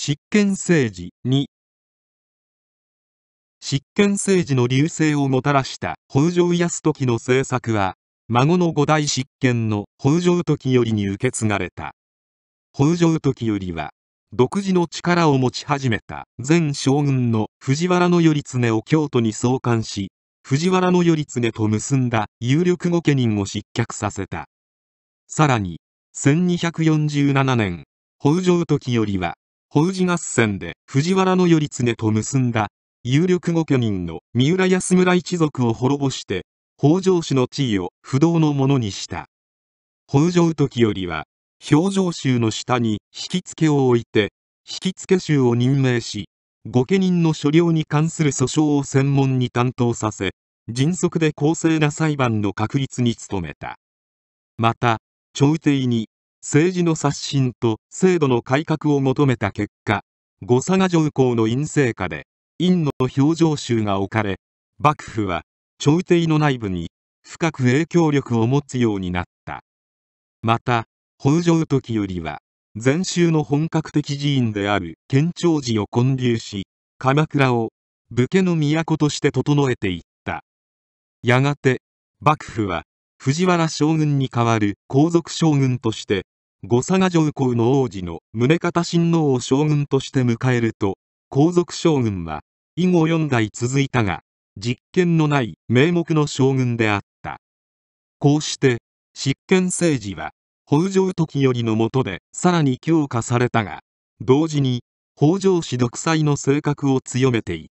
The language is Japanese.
執権政治2執権政治の流星をもたらした北条泰時の政策は孫の五代執権の北条時よりに受け継がれた北条時よりは独自の力を持ち始めた前将軍の藤原頼経を京都に創刊し藤原頼経と結んだ有力御家人を失脚させたさらに1247年北条時よりは法事合戦で藤原頼経と結んだ有力御家人の三浦安村一族を滅ぼして北条氏の地位を不動のものにした北条時頼は表情集の下に引き付けを置いて引き付け衆を任命し御家人の所領に関する訴訟を専門に担当させ迅速で公正な裁判の確立に努めたまた朝廷に政治の刷新と制度の改革を求めた結果五佐賀上皇の陰性下で陰の表情集が置かれ幕府は朝廷の内部に深く影響力を持つようになったまた北条時よりは禅宗の本格的寺院である建長寺を建立し鎌倉を武家の都として整えていったやがて幕府は藤原将軍に代わる皇族将軍として、後佐賀上皇の王子の宗方親王を将軍として迎えると、皇族将軍は、以後4代続いたが、実権のない名目の将軍であった。こうして、執権政治は、北条時頼の下でさらに強化されたが、同時に、北条氏独裁の性格を強めていた